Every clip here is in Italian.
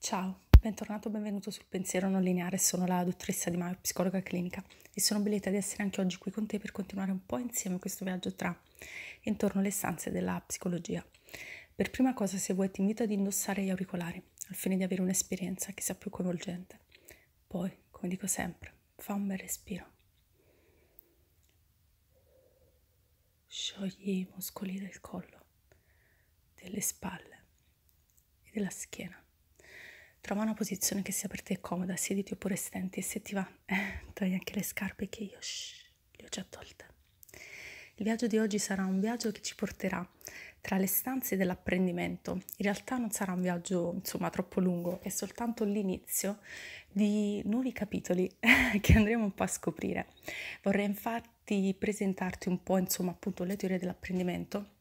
Ciao, bentornato o benvenuto sul Pensiero Non Lineare, sono la dottoressa Di Maio, psicologa clinica e sono bellita di essere anche oggi qui con te per continuare un po' insieme questo viaggio tra e intorno alle stanze della psicologia. Per prima cosa, se vuoi, ti invito ad indossare gli auricolari al fine di avere un'esperienza che sia più coinvolgente. Poi, come dico sempre, fa un bel respiro. Sciogli i muscoli del collo, delle spalle e della schiena Trova una posizione che sia per te comoda, siediti oppure stenti e se ti va eh, togli anche le scarpe che io shh, le ho già tolte. Il viaggio di oggi sarà un viaggio che ci porterà tra le stanze dell'apprendimento. In realtà non sarà un viaggio insomma troppo lungo, è soltanto l'inizio di nuovi capitoli che andremo un po' a scoprire. Vorrei infatti presentarti un po' insomma appunto le teorie dell'apprendimento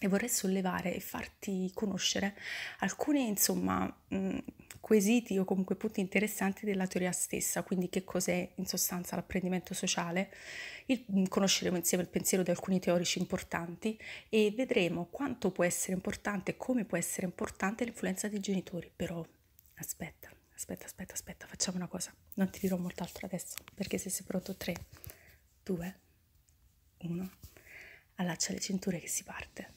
e vorrei sollevare e farti conoscere alcune insomma... Mh, quesiti o comunque punti interessanti della teoria stessa, quindi che cos'è in sostanza l'apprendimento sociale. Il, mm, conosceremo insieme il pensiero di alcuni teorici importanti e vedremo quanto può essere importante e come può essere importante l'influenza dei genitori. Però aspetta, aspetta, aspetta, aspetta, facciamo una cosa. Non ti dirò molto altro adesso, perché se sei pronto 3, 2, 1, allaccia le cinture che si parte.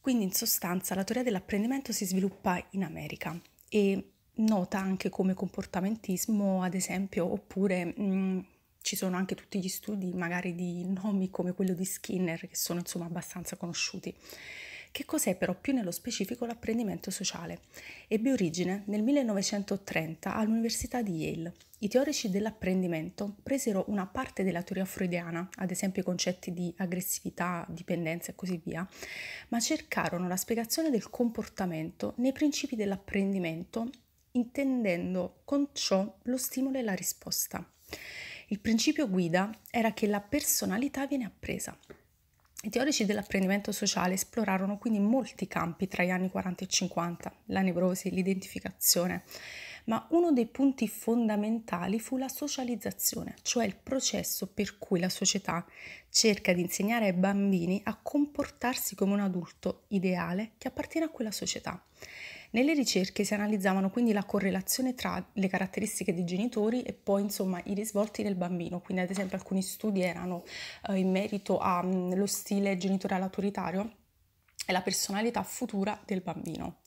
Quindi in sostanza la teoria dell'apprendimento si sviluppa in America e nota anche come comportamentismo, ad esempio, oppure mh, mm, ci sono anche tutti gli studi magari di nomi come quello di Skinner che sono insomma abbastanza conosciuti. Che cos'è però più nello specifico l'apprendimento sociale? Ebbe origine nel 1930 all'Università di Yale. I teorici dell'apprendimento presero una parte della teoria freudiana, ad esempio i concetti di aggressività, dipendenza e così via, ma cercarono la spiegazione del comportamento nei principi dell'apprendimento intendendo con ciò lo stimolo e la risposta. Il principio guida era che la personalità viene appresa. I teorici dell'apprendimento sociale esplorarono quindi molti campi tra gli anni 40 e 50, la nevrosi, l'identificazione, ma uno dei punti fondamentali fu la socializzazione, cioè il processo per cui la società cerca di insegnare ai bambini a comportarsi come un adulto ideale che appartiene a quella società. Nelle ricerche si analizzavano quindi la correlazione tra le caratteristiche dei genitori e poi insomma i risvolti del bambino, quindi ad esempio alcuni studi erano eh, in merito allo mm, stile genitoriale autoritario e la personalità futura del bambino.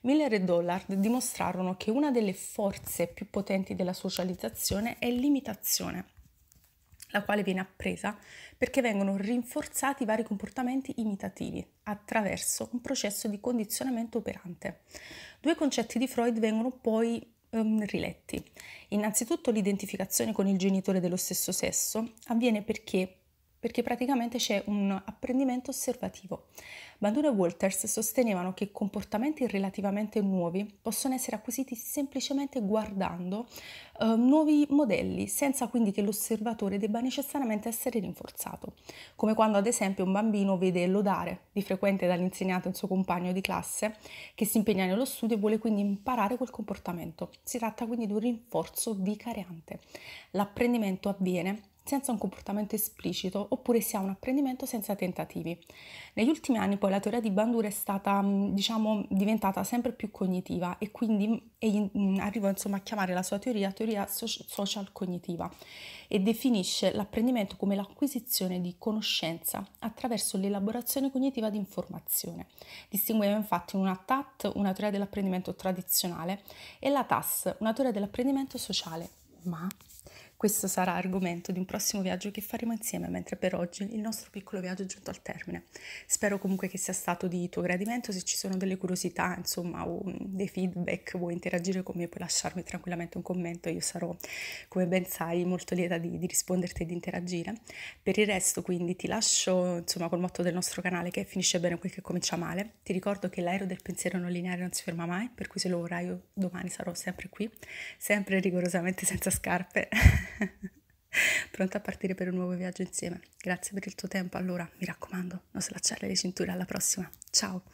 Miller e Dollard dimostrarono che una delle forze più potenti della socializzazione è l'imitazione la quale viene appresa perché vengono rinforzati i vari comportamenti imitativi attraverso un processo di condizionamento operante. Due concetti di Freud vengono poi um, riletti. Innanzitutto l'identificazione con il genitore dello stesso sesso avviene perché perché praticamente c'è un apprendimento osservativo. Bandura e Walters sostenevano che comportamenti relativamente nuovi possono essere acquisiti semplicemente guardando eh, nuovi modelli, senza quindi che l'osservatore debba necessariamente essere rinforzato, come quando ad esempio un bambino vede lodare di frequente dall'insegnante il suo compagno di classe che si impegna nello studio e vuole quindi imparare quel comportamento. Si tratta quindi di un rinforzo vicariante. L'apprendimento avviene senza un comportamento esplicito oppure si ha un apprendimento senza tentativi. Negli ultimi anni poi la teoria di Bandura è stata mm, diciamo diventata sempre più cognitiva e quindi mm, mm, arriva insomma a chiamare la sua teoria teoria social cognitiva e definisce l'apprendimento come l'acquisizione di conoscenza attraverso l'elaborazione cognitiva di informazione. Distingueva infatti una TAT, una teoria dell'apprendimento tradizionale, e la TAS, una teoria dell'apprendimento sociale. Ma questo sarà argomento di un prossimo viaggio che faremo insieme, mentre per oggi il nostro piccolo viaggio è giunto al termine. Spero comunque che sia stato di tuo gradimento, se ci sono delle curiosità, insomma, o mm, dei feedback, vuoi interagire con me, puoi lasciarmi tranquillamente un commento, io sarò, come ben sai, molto lieta di, di risponderti e di interagire. Per il resto, quindi, ti lascio, insomma, col motto del nostro canale che finisce bene quel che comincia male. Ti ricordo che l'aereo del pensiero non lineare non si ferma mai, per cui se lo vorrai io domani sarò sempre qui, sempre rigorosamente senza scarpe. pronta a partire per un nuovo viaggio insieme. Grazie per il tuo tempo, allora mi raccomando, non slacciare le cinture, alla prossima, ciao!